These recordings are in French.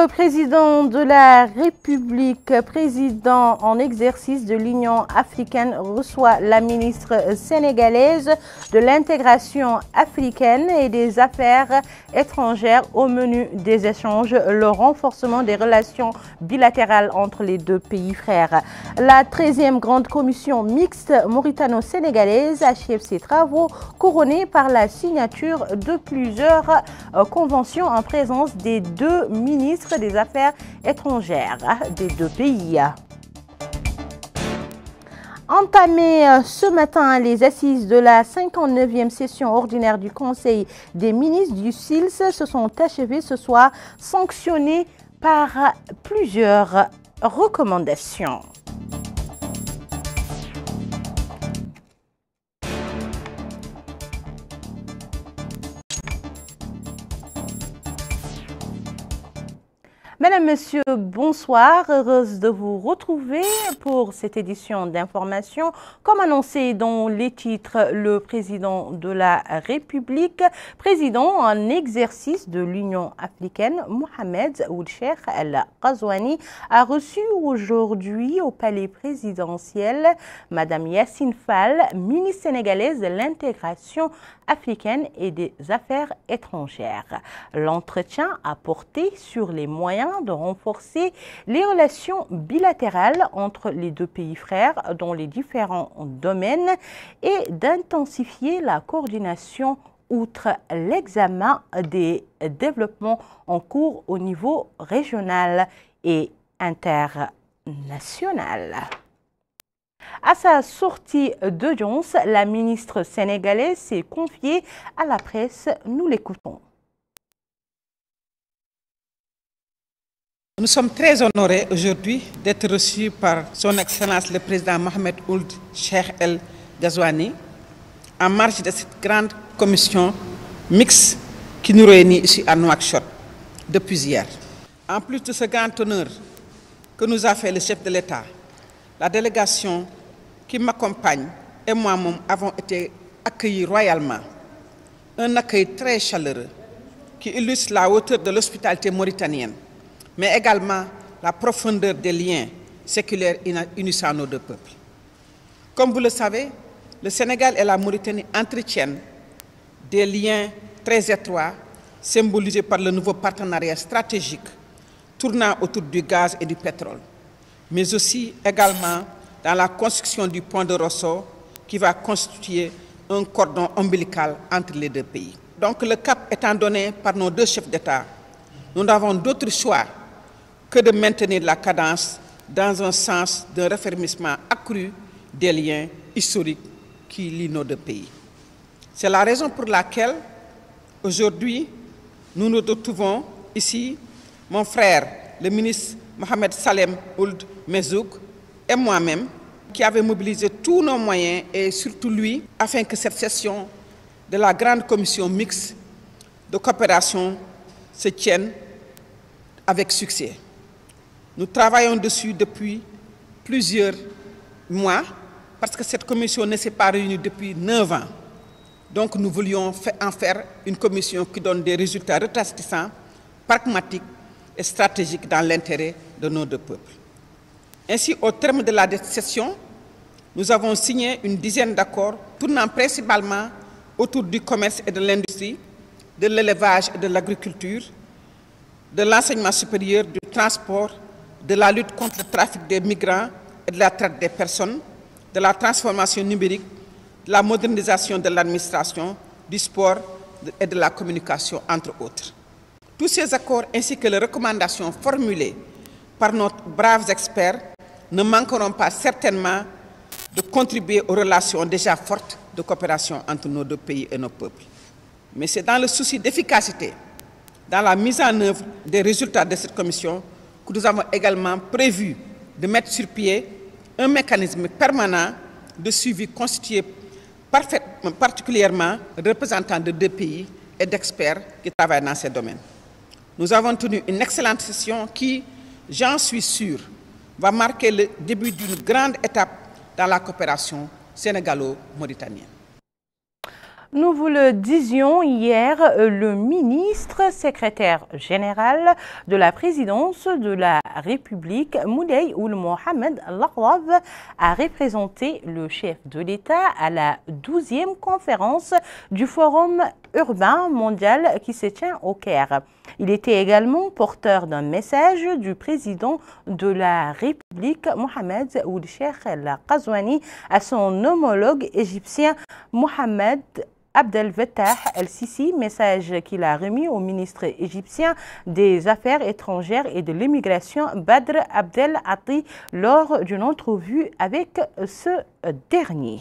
Le président de la République, président en exercice de l'Union africaine, reçoit la ministre sénégalaise de l'intégration africaine et des affaires étrangères au menu des échanges, le renforcement des relations bilatérales entre les deux pays frères. La 13e grande commission mixte mauritano-sénégalaise achève ses travaux couronnés par la signature de plusieurs euh, conventions en présence des deux ministres des Affaires étrangères des deux pays Entamées euh, ce matin les assises de la 59e session ordinaire du Conseil des ministres du SILS se sont achevées ce soir, sanctionnées par plusieurs recommandations. Mesdames, Messieurs, bonsoir. Heureuse de vous retrouver pour cette édition d'information. Comme annoncé dans les titres, le président de la République, président en exercice de l'Union africaine, Mohamed Oulcher El kazwani a reçu aujourd'hui au palais présidentiel Madame Yassine Fall, ministre sénégalaise de l'intégration africaine et des affaires étrangères. L'entretien a porté sur les moyens de renforcer les relations bilatérales entre les deux pays frères dans les différents domaines et d'intensifier la coordination outre l'examen des développements en cours au niveau régional et international. À sa sortie d'audience, la ministre sénégalaise s'est confiée à la presse. Nous l'écoutons. Nous sommes très honorés aujourd'hui d'être reçus par Son Excellence le Président Mohamed Ould Cheikh El Ghazouani en marge de cette grande commission mixte qui nous réunit ici à Nouakchott depuis hier. En plus de ce grand honneur que nous a fait le chef de l'État, la délégation qui m'accompagne et moi-même avons été accueillis royalement. Un accueil très chaleureux qui illustre la hauteur de l'hospitalité mauritanienne mais également la profondeur des liens séculaires unissant nos deux peuples. Comme vous le savez, le Sénégal et la Mauritanie entretiennent des liens très étroits symbolisés par le nouveau partenariat stratégique tournant autour du gaz et du pétrole, mais aussi également dans la construction du pont de Rosso qui va constituer un cordon ombilical entre les deux pays. Donc le cap étant donné par nos deux chefs d'État, nous n'avons d'autre choix que de maintenir la cadence dans un sens d'un raffermissement accru des liens historiques qui lient nos deux pays. C'est la raison pour laquelle aujourd'hui nous nous retrouvons ici, mon frère, le ministre Mohamed Salem Ould Mezouk et moi-même, qui avons mobilisé tous nos moyens et surtout lui, afin que cette session de la grande commission mixte de coopération se tienne avec succès. Nous travaillons dessus depuis plusieurs mois parce que cette commission ne s'est pas réunie depuis neuf ans. Donc nous voulions en faire une commission qui donne des résultats retentissants, pragmatiques et stratégiques dans l'intérêt de nos deux peuples. Ainsi, au terme de la session, nous avons signé une dizaine d'accords tournant principalement autour du commerce et de l'industrie, de l'élevage et de l'agriculture, de l'enseignement supérieur, du transport de la lutte contre le trafic des migrants et de la traite des personnes, de la transformation numérique, de la modernisation de l'administration, du sport et de la communication, entre autres. Tous ces accords ainsi que les recommandations formulées par nos braves experts ne manqueront pas certainement de contribuer aux relations déjà fortes de coopération entre nos deux pays et nos peuples. Mais c'est dans le souci d'efficacité, dans la mise en œuvre des résultats de cette commission nous avons également prévu de mettre sur pied un mécanisme permanent de suivi constitué particulièrement de représentants de deux pays et d'experts qui travaillent dans ces domaines. Nous avons tenu une excellente session qui, j'en suis sûr, va marquer le début d'une grande étape dans la coopération sénégalo-mauritanienne. Nous vous le disions hier, euh, le ministre secrétaire général de la présidence de la République, Moulay Oul Mohamed a représenté le chef de l'État à la 12e conférence du Forum urbain mondial qui se tient au Caire. Il était également porteur d'un message du président de la République, Mohamed Oul Sheikh El kazwani à son homologue égyptien, Mohamed Abdel Vettah el-Sisi, message qu'il a remis au ministre égyptien des Affaires étrangères et de l'immigration Badr Abdel Atti lors d'une entrevue avec ce dernier.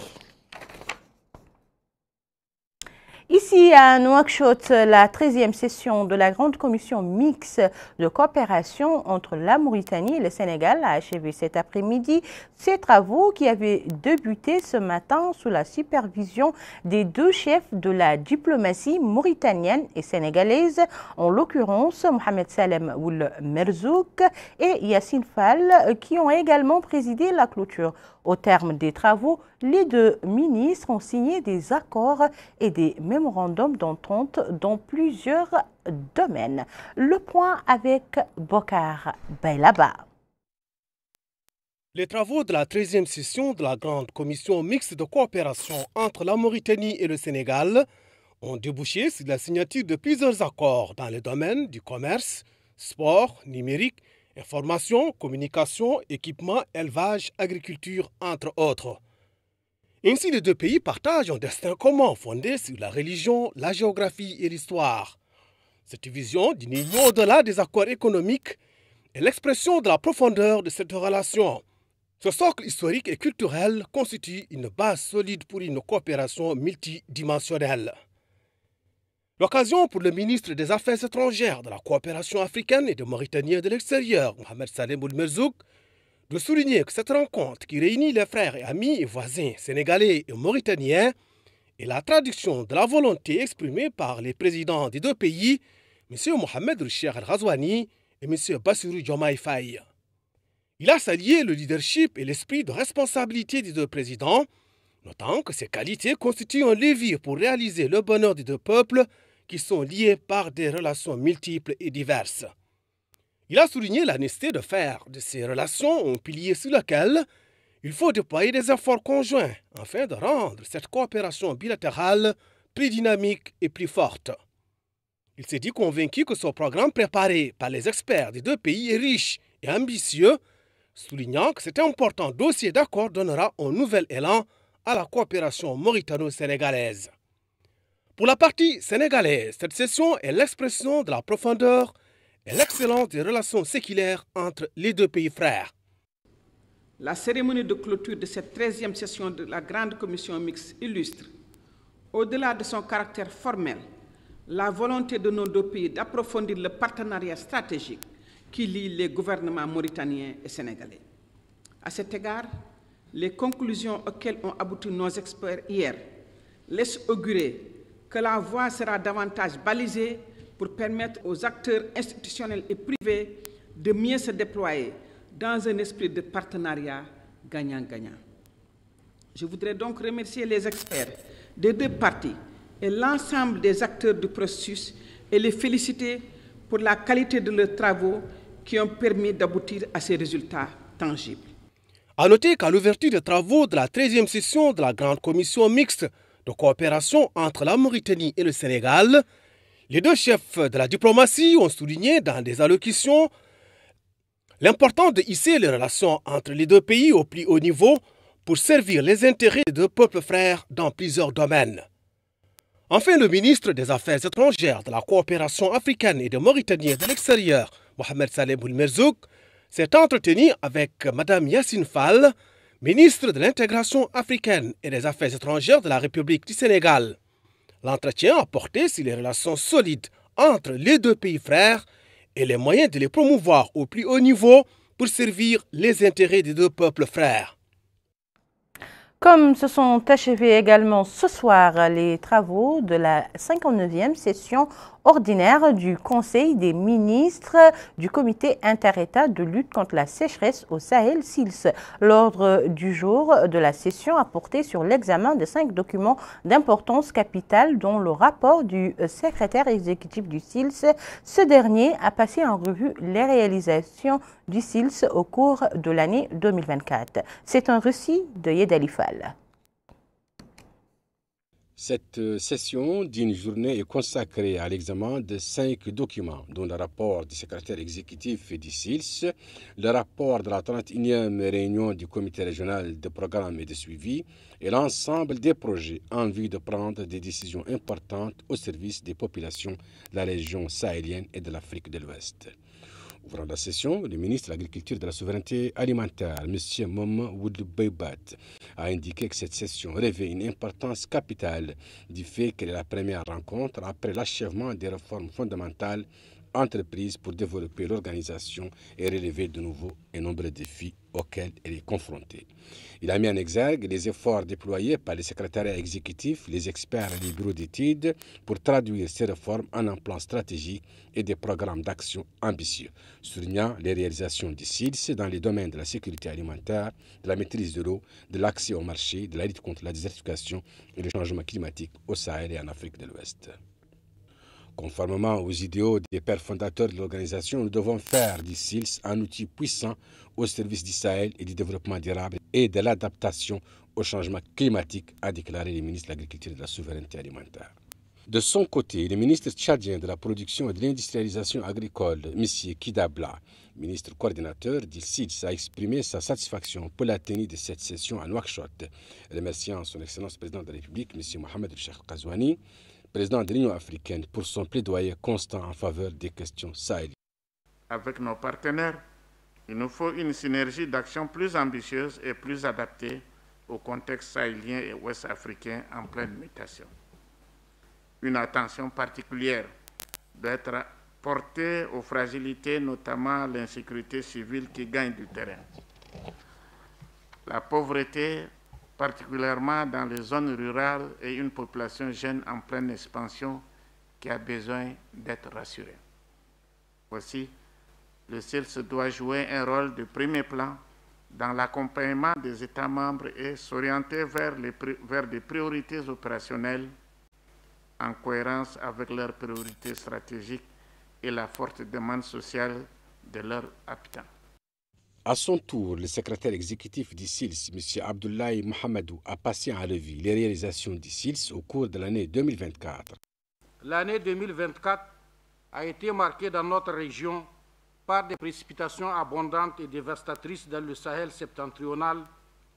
Ici à Nouakchott, la 13e session de la Grande Commission mixte de coopération entre la Mauritanie et le Sénégal a achevé cet après-midi Ces travaux qui avaient débuté ce matin sous la supervision des deux chefs de la diplomatie mauritanienne et sénégalaise, en l'occurrence Mohamed Salem Oul Merzouk et Yassine Fall, qui ont également présidé la clôture. Au terme des travaux, les deux ministres ont signé des accords et des mémorandums d'entente dans plusieurs domaines. Le point avec Bokar Bailaba. Les travaux de la 13e session de la Grande Commission mixte de coopération entre la Mauritanie et le Sénégal ont débouché sur la signature de plusieurs accords dans les domaines du commerce, sport, numérique, Information, communication, équipement, élevage, agriculture, entre autres. Ainsi, les deux pays partagent un destin commun fondé sur la religion, la géographie et l'histoire. Cette vision du niveau au-delà des accords économiques est l'expression de la profondeur de cette relation. Ce socle historique et culturel constitue une base solide pour une coopération multidimensionnelle. L'occasion pour le ministre des Affaires étrangères, de la coopération africaine et de Mauritaniens de l'extérieur, Mohamed Salem Oulmerzouk, de souligner que cette rencontre qui réunit les frères et amis et voisins sénégalais et mauritaniens est la traduction de la volonté exprimée par les présidents des deux pays, M. Mohamed Roucher Al-Razouani et M. Bassirou Diomaye Faye. Il a salué le leadership et l'esprit de responsabilité des deux présidents, notant que ces qualités constituent un levier pour réaliser le bonheur des deux peuples qui sont liées par des relations multiples et diverses. Il a souligné la nécessité de faire de ces relations un pilier sur lequel il faut déployer des efforts conjoints afin de rendre cette coopération bilatérale plus dynamique et plus forte. Il s'est dit convaincu que son programme préparé par les experts des deux pays est riche et ambitieux, soulignant que cet important dossier d'accord donnera un nouvel élan à la coopération mauritano-sénégalaise. Pour la partie sénégalaise, cette session est l'expression de la profondeur et l'excellence des relations séculaires entre les deux pays frères. La cérémonie de clôture de cette 13e session de la Grande Commission mixte illustre, au-delà de son caractère formel, la volonté de nos deux pays d'approfondir le partenariat stratégique qui lie les gouvernements mauritaniens et sénégalais. À cet égard, les conclusions auxquelles ont abouti nos experts hier laissent augurer que la voie sera davantage balisée pour permettre aux acteurs institutionnels et privés de mieux se déployer dans un esprit de partenariat gagnant-gagnant. Je voudrais donc remercier les experts des deux parties et l'ensemble des acteurs du processus et les féliciter pour la qualité de leurs travaux qui ont permis d'aboutir à ces résultats tangibles. À noter qu'à l'ouverture des travaux de la 13e session de la Grande Commission mixte de coopération entre la Mauritanie et le Sénégal, les deux chefs de la diplomatie ont souligné dans des allocutions l'importance de hisser les relations entre les deux pays au plus haut niveau pour servir les intérêts des deux peuples frères dans plusieurs domaines. Enfin, le ministre des Affaires étrangères, de la coopération africaine et de Mauritanie de l'extérieur, Mohamed Saleh Boulmerzouk, s'est entretenu avec Mme Yassine Fall, ministre de l'intégration africaine et des affaires étrangères de la République du Sénégal. L'entretien a porté sur les relations solides entre les deux pays frères et les moyens de les promouvoir au plus haut niveau pour servir les intérêts des deux peuples frères. Comme se sont achevés également ce soir les travaux de la 59e session ordinaire du Conseil des ministres du Comité inter-État de lutte contre la sécheresse au Sahel SILS. L'ordre du jour de la session a porté sur l'examen de cinq documents d'importance capitale dont le rapport du secrétaire exécutif du SILS. Ce dernier a passé en revue les réalisations du SILS au cours de l'année 2024. C'est un récit de Yedalifa. Cette euh, session d'une journée est consacrée à l'examen de cinq documents, dont le rapport du secrétaire exécutif du SILS, le rapport de la 31e réunion du comité régional de programme et de suivi, et l'ensemble des projets en vue de prendre des décisions importantes au service des populations de la région sahélienne et de l'Afrique de l'Ouest. Ouvrant la session, le ministre de l'Agriculture et de la Souveraineté Alimentaire, M. Mom Woodbeibat, a indiqué que cette session revêt une importance capitale du fait qu'elle est la première rencontre après l'achèvement des réformes fondamentales entreprise pour développer l'organisation et relever de nouveau un nombre de défis auxquels elle est confrontée. Il a mis en exergue les efforts déployés par les secrétariats exécutifs, les experts et les bureaux d'études pour traduire ces réformes en un plan stratégique et des programmes d'action ambitieux, soulignant les réalisations du CILS dans les domaines de la sécurité alimentaire, de la maîtrise de l'eau, de l'accès au marché, de la lutte contre la désertification et le changement climatique au Sahel et en Afrique de l'Ouest. Conformément aux idéaux des pères fondateurs de l'organisation, nous devons faire du SILS un outil puissant au service d'Israël et du développement durable et de l'adaptation au changement climatique, a déclaré le ministre de l'Agriculture et de la Souveraineté alimentaire. De son côté, le ministre tchadien de la production et de l'industrialisation agricole, M. Kidabla, ministre coordinateur du a exprimé sa satisfaction pour la tenue de cette session à Nouakchott, remerciant son Excellence président de la République, M. Mohamed El Cheikh Kazouani, président de l'Union africaine, pour son plaidoyer constant en faveur des questions sahéliennes. Avec nos partenaires, il nous faut une synergie d'action plus ambitieuse et plus adaptée au contexte sahélien et ouest-africain en pleine mutation. Une attention particulière doit être portée aux fragilités, notamment l'insécurité civile qui gagne du terrain. La pauvreté particulièrement dans les zones rurales et une population jeune en pleine expansion qui a besoin d'être rassurée. Voici, le se doit jouer un rôle de premier plan dans l'accompagnement des États membres et s'orienter vers, des priorités opérationnelles en cohérence avec leurs priorités stratégiques et la forte demande sociale de leurs habitants. À son tour, le secrétaire exécutif du SILS, M. Abdoulaye Mohamedou, a passé en revue les réalisations du SILS au cours de l'année 2024. L'année 2024 a été marquée dans notre région par des précipitations abondantes et dévastatrices dans le Sahel septentrional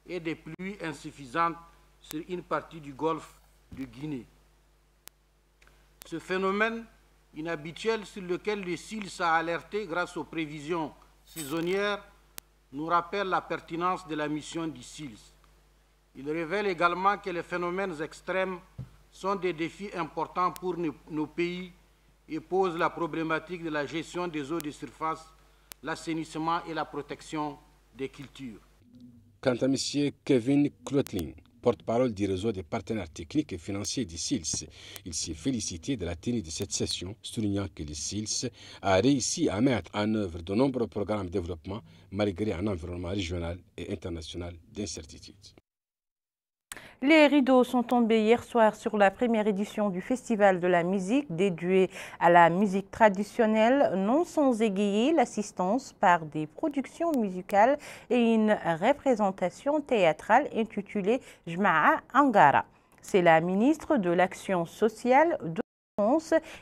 et des pluies insuffisantes sur une partie du golfe de Guinée. Ce phénomène inhabituel sur lequel le SILS a alerté grâce aux prévisions saisonnières nous rappelle la pertinence de la mission du SILS. Il révèle également que les phénomènes extrêmes sont des défis importants pour nos pays et posent la problématique de la gestion des eaux de surface, l'assainissement et la protection des cultures. Quant à M. Kevin porte-parole du réseau des partenaires techniques et financiers du SILS. Il s'est félicité de la tenue de cette session, soulignant que le SILS a réussi à mettre en œuvre de nombreux programmes de développement malgré un environnement régional et international d'incertitude. Les rideaux sont tombés hier soir sur la première édition du Festival de la musique dédié à la musique traditionnelle, non sans égayer l'assistance par des productions musicales et une représentation théâtrale intitulée Jma'a Angara. C'est la ministre de l'Action sociale de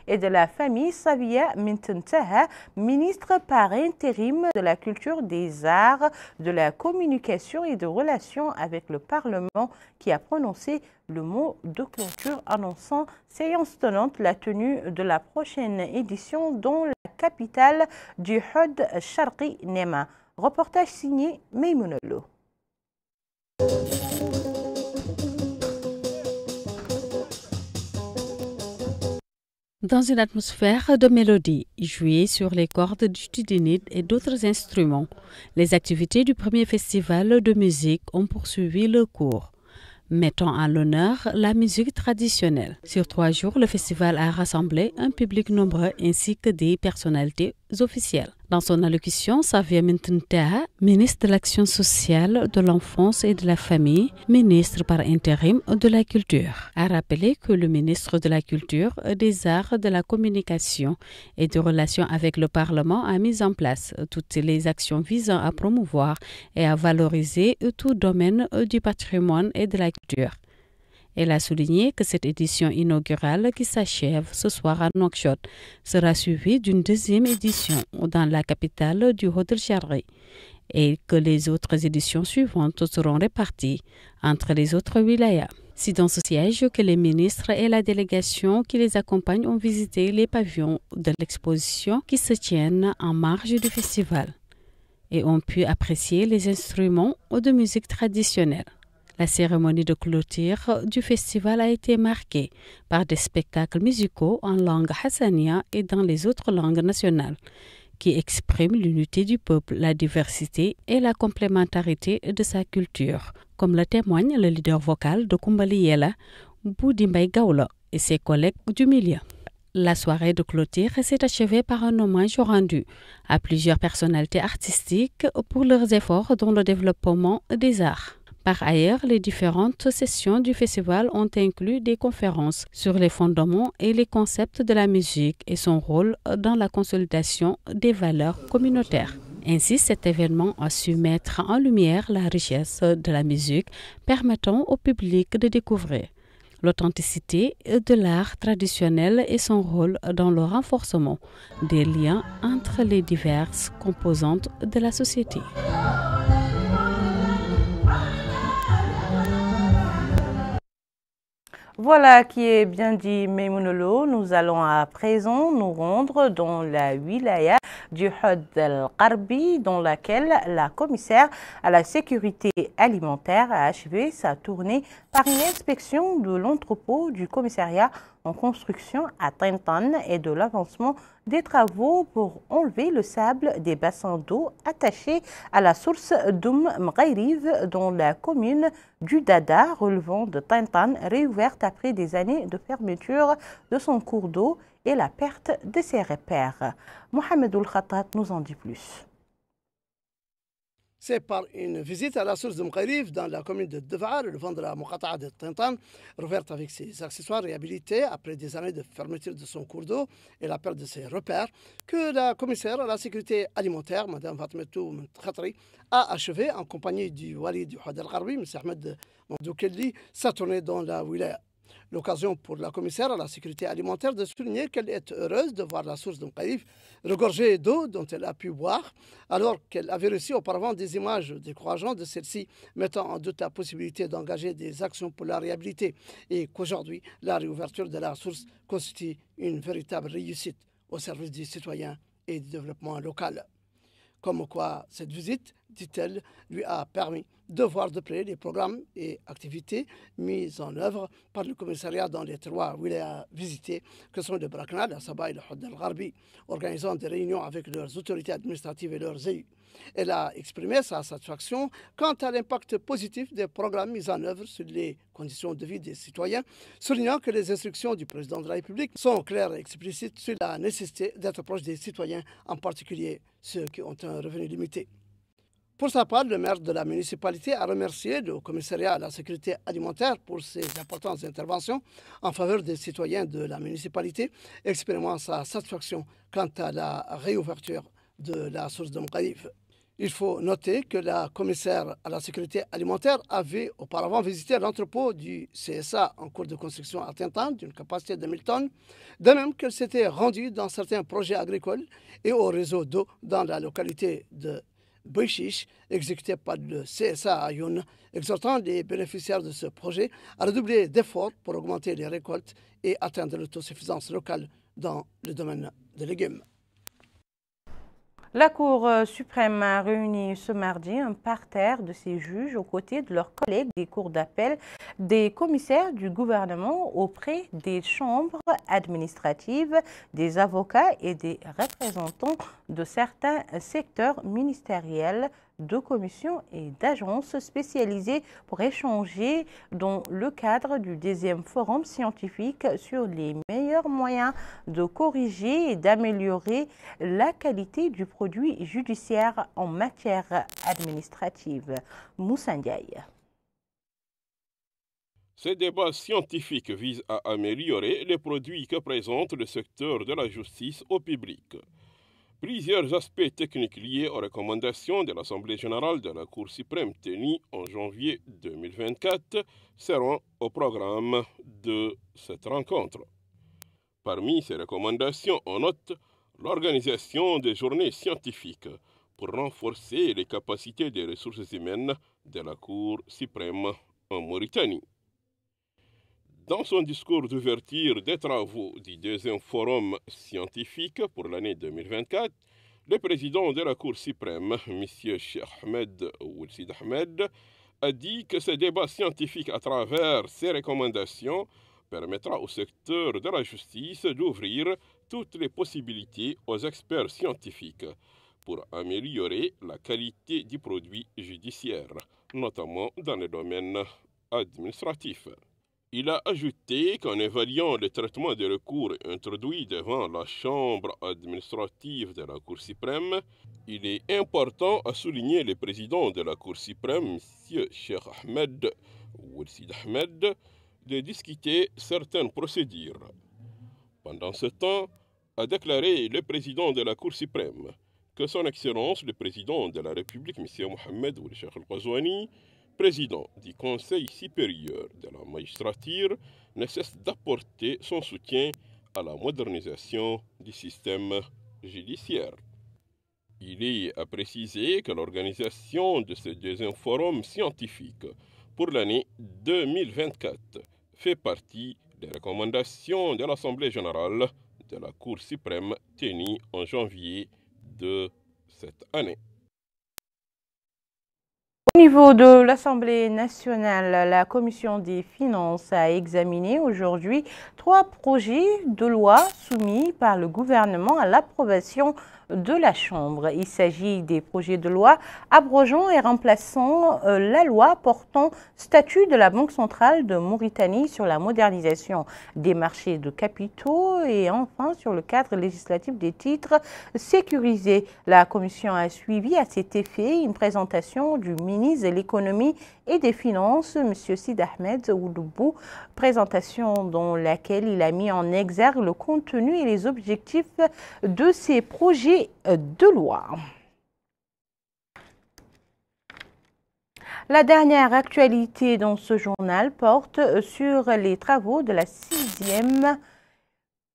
et de la famille Savia Mintuntaha, ministre par intérim de la culture, des arts, de la communication et de relations avec le Parlement qui a prononcé le mot de clôture annonçant séance tenante la tenue de la prochaine édition dans la capitale du Hud Sharqi Nema. Reportage signé Meymounolo. dans une atmosphère de mélodie, jouée sur les cordes du tudinet et d'autres instruments. Les activités du premier festival de musique ont poursuivi le cours, mettant à l'honneur la musique traditionnelle. Sur trois jours, le festival a rassemblé un public nombreux ainsi que des personnalités dans son allocution, Savia Mintintaha, ministre de l'Action sociale, de l'enfance et de la famille, ministre par intérim de la Culture, a rappelé que le ministre de la Culture, des Arts, de la Communication et des Relations avec le Parlement a mis en place toutes les actions visant à promouvoir et à valoriser tout domaine du patrimoine et de la culture. Elle a souligné que cette édition inaugurale qui s'achève ce soir à Nouakchott sera suivie d'une deuxième édition dans la capitale du haut de et que les autres éditions suivantes seront réparties entre les autres wilayas. C'est dans ce siège que les ministres et la délégation qui les accompagnent ont visité les pavillons de l'exposition qui se tiennent en marge du festival et ont pu apprécier les instruments de musique traditionnelle. La cérémonie de clôture du festival a été marquée par des spectacles musicaux en langue hassania et dans les autres langues nationales qui expriment l'unité du peuple, la diversité et la complémentarité de sa culture, comme le témoigne le leader vocal de Kumbaliela, Boudimbay Gaula, et ses collègues du milieu. La soirée de clôture s'est achevée par un hommage rendu à plusieurs personnalités artistiques pour leurs efforts dans le développement des arts. Par ailleurs, les différentes sessions du festival ont inclus des conférences sur les fondements et les concepts de la musique et son rôle dans la consolidation des valeurs communautaires. Ainsi, cet événement a su mettre en lumière la richesse de la musique, permettant au public de découvrir l'authenticité de l'art traditionnel et son rôle dans le renforcement des liens entre les diverses composantes de la société. Voilà qui est bien dit Memunolo, Nous allons à présent nous rendre dans la wilaya du Hod al-Qarbi, dans laquelle la commissaire à la sécurité alimentaire a achevé sa tournée par une inspection de l'entrepôt du commissariat en construction à Trenton et de l'avancement des travaux pour enlever le sable des bassins d'eau attachés à la source d'Oum Mghayriv dans la commune du Dada relevant de Tintan, réouverte après des années de fermeture de son cours d'eau et la perte de ses repères. Mohamed Oul Khattat nous en dit plus. C'est par une visite à la source de Mkhayriv, dans la commune de Devar, le vent de la Mokata'a de Tintan, reverte avec ses accessoires réhabilités après des années de fermeture de son cours d'eau et la perte de ses repères, que la commissaire à la sécurité alimentaire, Mme Fatmetou Khatri, a achevé en compagnie du wali du Had M. Ahmed Mandoukeli, sa tournée dans la wilaya l'occasion pour la commissaire à la sécurité alimentaire de souligner qu'elle est heureuse de voir la source d'un caïf regorgée d'eau dont elle a pu boire, alors qu'elle avait reçu auparavant des images décourageantes de celle-ci mettant en doute la possibilité d'engager des actions pour la réhabiliter et qu'aujourd'hui la réouverture de la source constitue une véritable réussite au service des citoyens et du développement local. Comme quoi, cette visite, dit-elle, lui a permis de voir de près les programmes et activités mis en œuvre par le commissariat dans les trois a visitées, que sont le Brakna, la Sabah et le organisant des réunions avec leurs autorités administratives et leurs élus. Elle a exprimé sa satisfaction quant à l'impact positif des programmes mis en œuvre sur les conditions de vie des citoyens, soulignant que les instructions du président de la République sont claires et explicites sur la nécessité d'être proche des citoyens, en particulier ceux qui ont un revenu limité. Pour sa part, le maire de la municipalité a remercié le commissariat à la sécurité alimentaire pour ses importantes interventions en faveur des citoyens de la municipalité, exprimant sa satisfaction quant à la réouverture de la source de Mqarif. Il faut noter que la commissaire à la sécurité alimentaire avait auparavant visité l'entrepôt du CSA en cours de construction à Tintan d'une capacité de 1000 tonnes, de même qu'elle s'était rendue dans certains projets agricoles et au réseau d'eau dans la localité de exécuté par le CSA à Youn, exhortant les bénéficiaires de ce projet à redoubler d'efforts pour augmenter les récoltes et atteindre l'autosuffisance locale dans le domaine des légumes. La Cour euh, suprême a réuni ce mardi un parterre de ses juges aux côtés de leurs collègues des cours d'appel, des commissaires du gouvernement auprès des chambres administratives, des avocats et des représentants de certains secteurs ministériels de commissions et d'agences spécialisées pour échanger dans le cadre du deuxième forum scientifique sur les meilleurs moyens de corriger et d'améliorer la qualité du produit judiciaire en matière administrative. Moussa Ces débats scientifiques visent à améliorer les produits que présente le secteur de la justice au public. Plusieurs aspects techniques liés aux recommandations de l'Assemblée générale de la Cour suprême tenue en janvier 2024 seront au programme de cette rencontre. Parmi ces recommandations, on note l'organisation des journées scientifiques pour renforcer les capacités des ressources humaines de la Cour suprême en Mauritanie. Dans son discours d'ouverture des travaux du deuxième forum scientifique pour l'année 2024, le président de la Cour suprême, M. Cheikh Ahmed Oulsid Ahmed, a dit que ce débat scientifique à travers ses recommandations permettra au secteur de la justice d'ouvrir toutes les possibilités aux experts scientifiques pour améliorer la qualité du produit judiciaire, notamment dans le domaine administratif. Il a ajouté qu'en évaluant le traitement des recours introduits devant la Chambre administrative de la Cour suprême, il est important à souligner le président de la Cour suprême, M. Cheikh Ahmed Wilsid Ahmed, de discuter certaines procédures. Pendant ce temps, a déclaré le président de la Cour suprême que son Excellence le président de la République, M. Mohamed ou Ahmed, président du Conseil supérieur de la magistrature ne cesse d'apporter son soutien à la modernisation du système judiciaire. Il est à préciser que l'organisation de ce deuxième forum scientifique pour l'année 2024 fait partie des recommandations de l'Assemblée générale de la Cour suprême tenue en janvier de cette année. Au niveau de l'Assemblée nationale, la Commission des finances a examiné aujourd'hui trois projets de loi soumis par le gouvernement à l'approbation de la Chambre. Il s'agit des projets de loi abrogeant et remplaçant euh, la loi portant statut de la Banque centrale de Mauritanie sur la modernisation des marchés de capitaux et enfin sur le cadre législatif des titres sécurisés. La Commission a suivi à cet effet une présentation du ministre l'économie et des finances, M. Sid Ahmed Ouloubou, présentation dans laquelle il a mis en exergue le contenu et les objectifs de ses projets de loi. La dernière actualité dans ce journal porte sur les travaux de la sixième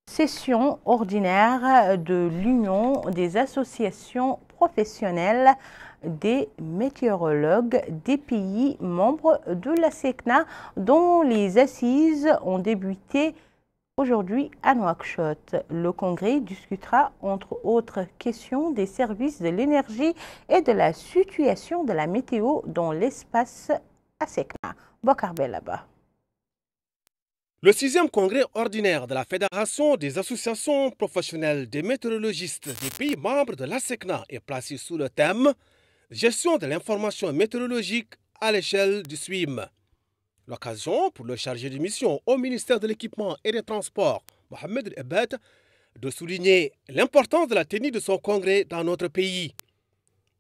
session ordinaire de l'Union des associations professionnelles des météorologues des pays membres de la SECNA dont les assises ont débuté aujourd'hui à Nouakchott. Le congrès discutera entre autres questions des services de l'énergie et de la situation de la météo dans l'espace ASECNA. SECNA. là-bas. Le sixième congrès ordinaire de la Fédération des associations professionnelles des météorologistes des pays membres de la SECNA est placé sous le thème Gestion de l'information météorologique à l'échelle du SWIM. L'occasion pour le chargé de mission au ministère de l'Équipement et des Transports, Mohamed Ebed, de souligner l'importance de la tenue de son congrès dans notre pays.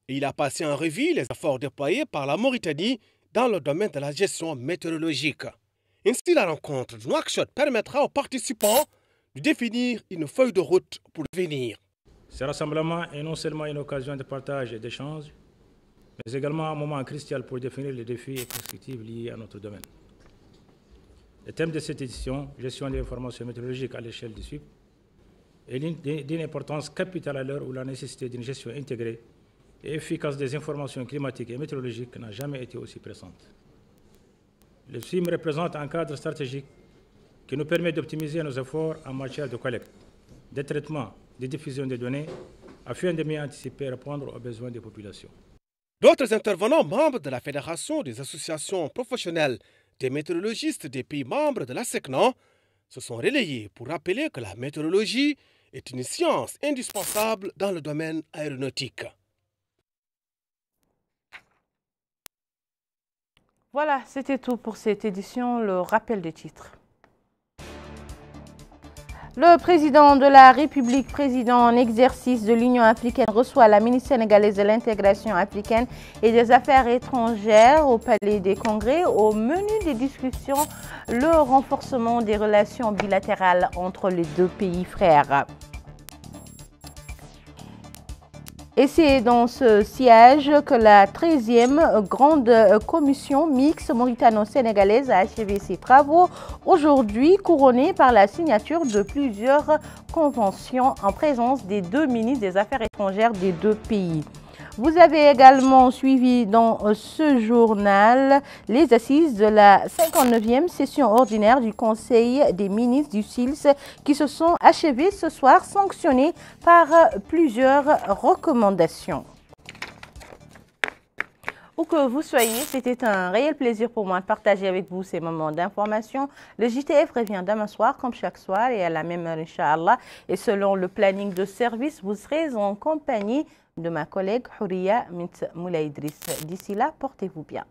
Il a passé en revue les efforts déployés par la Mauritanie dans le domaine de la gestion météorologique. Ainsi, la rencontre de Nouakchott permettra aux participants de définir une feuille de route pour l'avenir. Ce rassemblement est non seulement une occasion de partage et d'échange, mais également un moment crucial pour définir les défis et perspectives liés à notre domaine. Le thème de cette édition, gestion des informations météorologiques à l'échelle du SUP, est d'une importance capitale à l'heure où la nécessité d'une gestion intégrée et efficace des informations climatiques et météorologiques n'a jamais été aussi présente. Le SIM représente un cadre stratégique qui nous permet d'optimiser nos efforts en matière de collecte, de traitement, de diffusion des données, afin de mieux anticiper et répondre aux besoins des populations. D'autres intervenants membres de la Fédération des associations professionnelles des météorologistes des pays membres de la SECNA se sont relayés pour rappeler que la météorologie est une science indispensable dans le domaine aéronautique. Voilà, c'était tout pour cette édition, le rappel des titres. Le président de la République, président en exercice de l'Union africaine, reçoit la ministre sénégalaise de l'intégration africaine et des affaires étrangères au Palais des Congrès. Au menu des discussions, le renforcement des relations bilatérales entre les deux pays frères. Et c'est dans ce siège que la 13e grande commission mixte mauritano-sénégalaise a achevé ses travaux, aujourd'hui couronnée par la signature de plusieurs conventions en présence des deux ministres des Affaires étrangères des deux pays. Vous avez également suivi dans euh, ce journal les assises de la 59e session ordinaire du Conseil des ministres du SILS qui se sont achevées ce soir, sanctionnées par euh, plusieurs recommandations. Où que vous soyez, c'était un réel plaisir pour moi de partager avec vous ces moments d'information. Le JTF revient demain soir, comme chaque soir, et à la même heure, Inch'Allah. Et selon le planning de service, vous serez en compagnie de ma collègue Huriya Mint Moulay D'ici là, portez-vous bien.